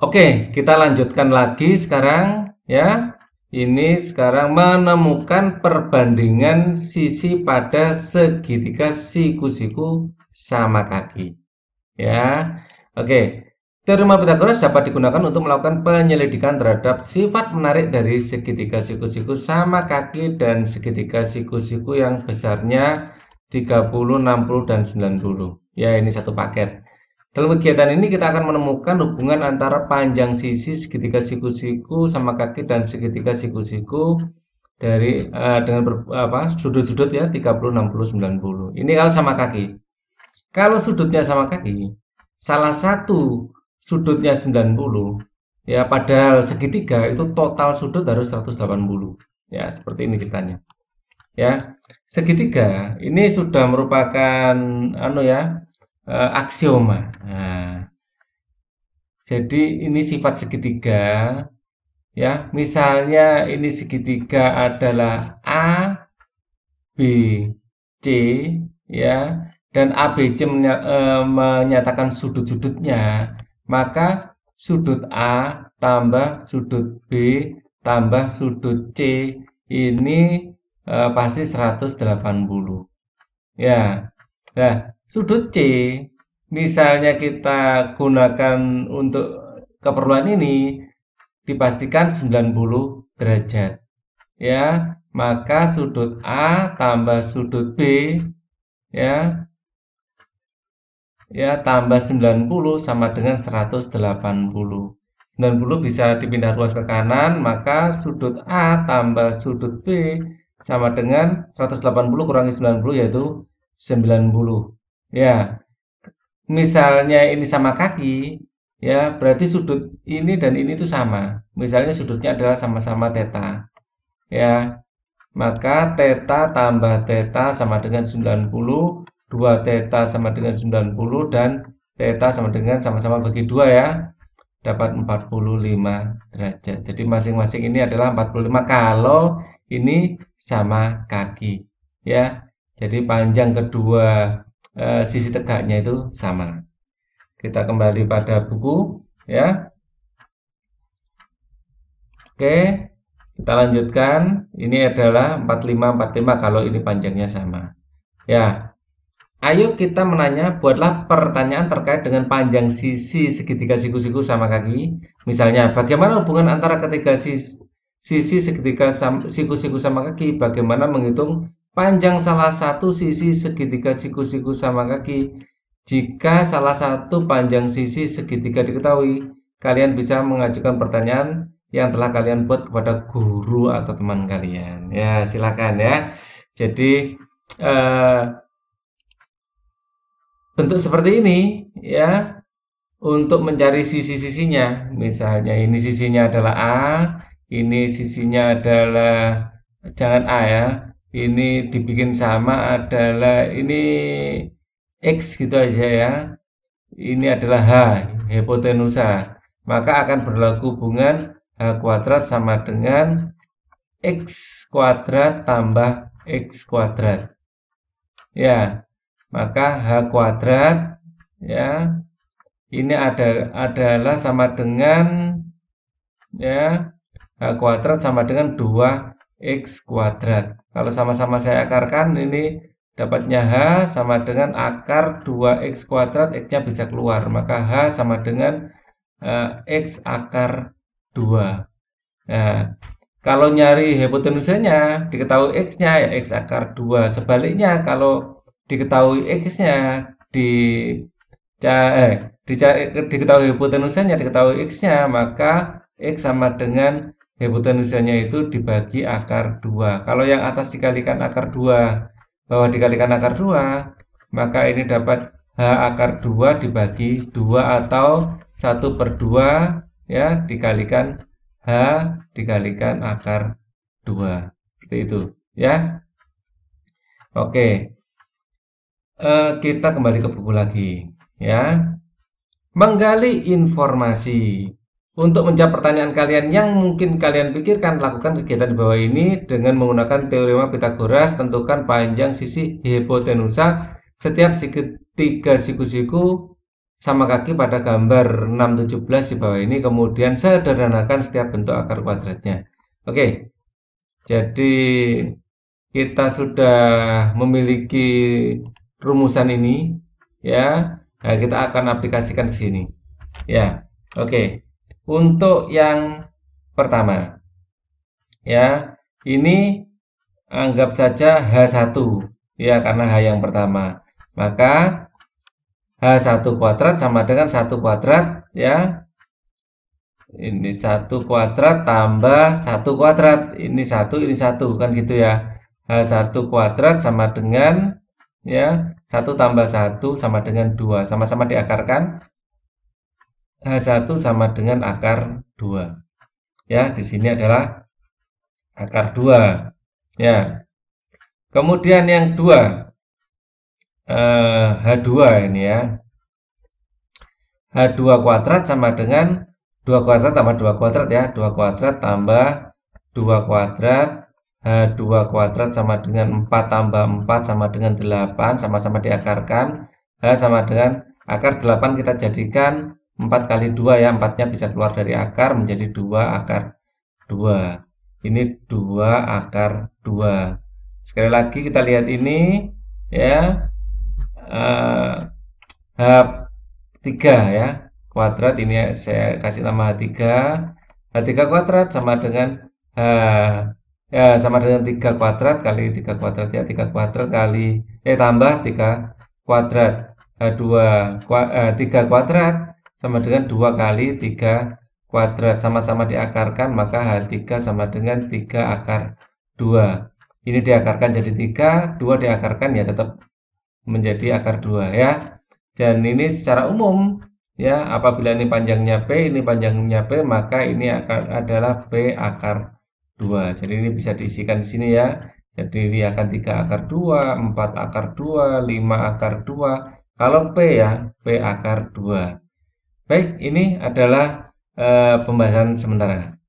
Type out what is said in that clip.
Oke, kita lanjutkan lagi sekarang ya. Ini sekarang menemukan perbandingan sisi pada segitiga siku-siku sama kaki. Ya. Oke. Teorema Pitagoras dapat digunakan untuk melakukan penyelidikan terhadap sifat menarik dari segitiga siku-siku sama kaki dan segitiga siku-siku yang besarnya 30, 60 dan 90. Ya, ini satu paket. Dalam kegiatan ini kita akan menemukan hubungan antara panjang sisi segitiga siku-siku sama kaki dan segitiga siku-siku dari uh, dengan ber, apa sudut-sudut ya 30 60 90. Ini kalau sama kaki. Kalau sudutnya sama kaki, salah satu sudutnya 90 ya padahal segitiga itu total sudut harus 180. Ya, seperti ini ceritanya. Ya. Segitiga ini sudah merupakan anu ya, uh, aksioma. Nah, jadi ini sifat segitiga ya. Misalnya ini segitiga adalah A B C ya dan ABC menya, uh, menyatakan sudut-sudutnya, maka sudut A tambah sudut B tambah sudut C ini uh, pasti 180. Ya. Nah, sudut C misalnya kita gunakan untuk keperluan ini dipastikan 90 derajat ya maka sudut A tambah sudut B ya ya tambah 90 sama dengan 180 90 bisa dipindah ruas ke kanan maka sudut A tambah sudut B sama dengan 180 kurangi 90 yaitu 90 Ya, misalnya ini sama kaki, ya berarti sudut ini dan ini itu sama. Misalnya sudutnya adalah sama-sama teta. Ya, maka teta tambah teta sama dengan 90, 2 teta sama dengan 90, dan teta sama dengan sama-sama bagi dua ya. Dapat 45 derajat. Jadi masing-masing ini adalah 45 kalau ini sama kaki. Ya, jadi panjang kedua e, sisi tegaknya itu sama. Kita kembali pada buku ya. Oke, kita lanjutkan. Ini adalah 45 45 kalau ini panjangnya sama. Ya. Ayo kita menanya, buatlah pertanyaan terkait dengan panjang sisi segitiga siku-siku sama kaki. Misalnya, bagaimana hubungan antara ketiga sisi, sisi segitiga siku-siku sama kaki? Bagaimana menghitung panjang salah satu sisi segitiga siku-siku sama kaki. Jika salah satu panjang sisi segitiga diketahui, kalian bisa mengajukan pertanyaan yang telah kalian buat kepada guru atau teman kalian. Ya, silakan ya. Jadi eh, bentuk seperti ini ya untuk mencari sisi-sisinya. Misalnya ini sisinya adalah A, ini sisinya adalah jangan A ya ini dibikin sama adalah ini X gitu aja ya ini adalah H hipotenusa maka akan berlaku hubungan H kuadrat sama dengan X kuadrat tambah X kuadrat ya maka H kuadrat ya ini ada adalah sama dengan ya H kuadrat sama dengan 2 X kuadrat. Kalau sama-sama saya akarkan, ini dapatnya H sama dengan akar 2X kuadrat, X-nya bisa keluar. Maka H sama dengan uh, X akar 2. Nah, kalau nyari hipotenusanya, diketahui X-nya ya X akar 2. Sebaliknya, kalau diketahui X-nya, di eh, diketahui hipotenusanya, diketahui X-nya, maka X sama dengan hipotenusanya itu dibagi akar 2. Kalau yang atas dikalikan akar 2, bawah dikalikan akar 2, maka ini dapat H akar 2 dibagi 2 atau 1 per 2 ya, dikalikan H dikalikan akar 2. Seperti itu ya. Oke. E, kita kembali ke buku lagi ya. Menggali informasi untuk menjawab pertanyaan kalian yang mungkin kalian pikirkan, lakukan kegiatan di bawah ini dengan menggunakan teorema Pitagoras, tentukan panjang sisi hipotenusa setiap tiga siku-siku sama kaki pada gambar 617 di bawah ini, kemudian sederhanakan setiap bentuk akar kuadratnya. Oke, jadi kita sudah memiliki rumusan ini, ya. Nah, kita akan aplikasikan ke sini, ya. Oke. Untuk yang pertama, ya, ini anggap saja H1, ya, karena H yang pertama. Maka H1 kuadrat sama dengan 1 kuadrat, ya. Ini 1 kuadrat tambah 1 kuadrat, ini 1, ini 1, kan gitu ya. H1 kuadrat sama dengan, ya, 1 tambah 1 sama dengan 2, sama-sama diakarkan H1 sama dengan akar 2. Ya, di sini adalah akar 2. Ya. Kemudian yang 2 eh, H2 ini ya. H2 kuadrat sama dengan 2 kuadrat tambah 2 kuadrat ya. 2 kuadrat tambah 2 kuadrat. H2 kuadrat sama dengan 4 tambah 4 sama dengan 8. Sama-sama diakarkan. H sama dengan akar 8 kita jadikan 4 kali 2 ya, 4-nya bisa keluar dari akar menjadi 2 akar 2. Ini 2 akar 2. Sekali lagi kita lihat ini ya. Uh, eh, H3 ya. Kuadrat ini saya kasih nama H3. H3 kuadrat sama dengan H ya sama dengan 3 kuadrat kali 3 kuadrat ya 3 kuadrat kali eh tambah 3 kuadrat H2 kua, eh, 3 kuadrat sama hmm. dengan 2 kali 3 kuadrat sama-sama diakarkan maka H3 sama dengan 3 akar 2 ini diakarkan jadi 3 2 diakarkan ya tetap menjadi akar 2 ya dan ini secara umum ya apabila ini panjangnya P ini panjangnya P maka ini akan adalah P akar 2 jadi ini bisa diisikan di sini ya jadi ini akan 3 akar 2 4 akar 2 5 akar 2 kalau P ya P akar 2 Baik, ini adalah uh, pembahasan sementara.